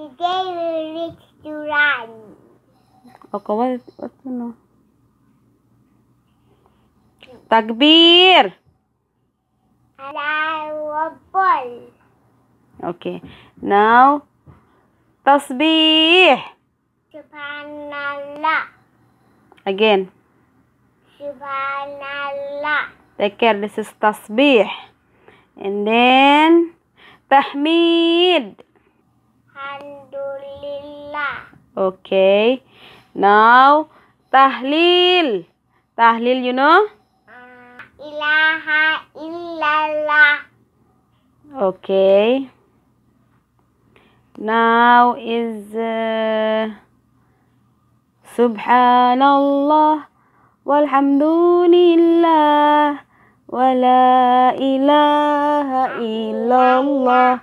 Today we reach Duran. Okay, what, what you know? Takbir. Allahu Okay. Now tasbih. Subhanallah. Again. Subhanallah. Take care. This is tasbih. And then tahmid. Alhamdulillah. Okay. Now tahlil. Tahlil you know? Uh, ilaha illallah. Okay. Now is uh, Subhanallah walhamdulillah wala ilaha illallah